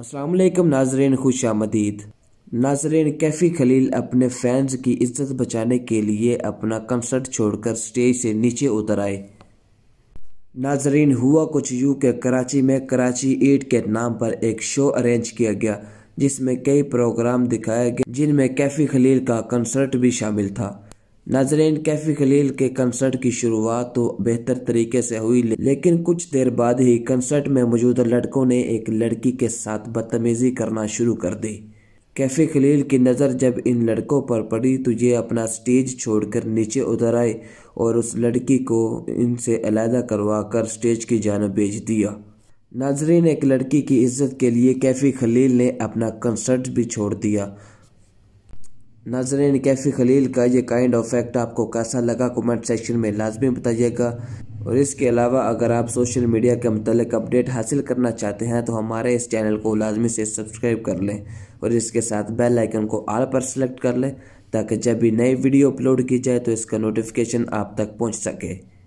असलकम नाजरीन खुश आमदीद नाजरेन कैफ़ी खलील अपने फैंस की इज्जत बचाने के लिए अपना कंसर्ट छोड़कर स्टेज से नीचे उतर आए नाजरीन हुआ कुछ यू के कराची में कराची ईट के नाम पर एक शो अरेंज किया गया जिसमें कई प्रोग्राम दिखाए गए जिनमें कैफ़ी खलील का कंसर्ट भी शामिल था नाजरीन कैफी खलील के कंसर्ट की शुरुआत तो बेहतर तरीके से हुई लेकिन कुछ देर बाद ही कंसर्ट में मौजूद लड़कों ने एक लड़की के साथ बदतमीजी करना शुरू कर दी कैफी खलील की नज़र जब इन लड़कों पर पड़ी तो ये अपना स्टेज छोड़कर नीचे उतर आए और उस लड़की को इनसे अलहदा करवा कर स्टेज की जानब भेज दिया नाजरीन एक लड़की की इज्जत के लिए कैफी खलील ने अपना कंसर्ट भी छोड़ दिया नाजरीन कैफ़ी खलील का ये काइंड ऑफ एक्ट आपको कैसा लगा कमेंट सेक्शन में लाजमी बताइएगा और इसके अलावा अगर आप सोशल मीडिया के मतलब अपडेट हासिल करना चाहते हैं तो हमारे इस चैनल को लाजमी से सब्सक्राइब कर लें और इसके साथ बेल आइकन को आल पर सेलेक्ट कर लें ताकि जब भी नई वीडियो अपलोड की जाए तो इसका नोटिफिकेशन आप तक पहुँच सके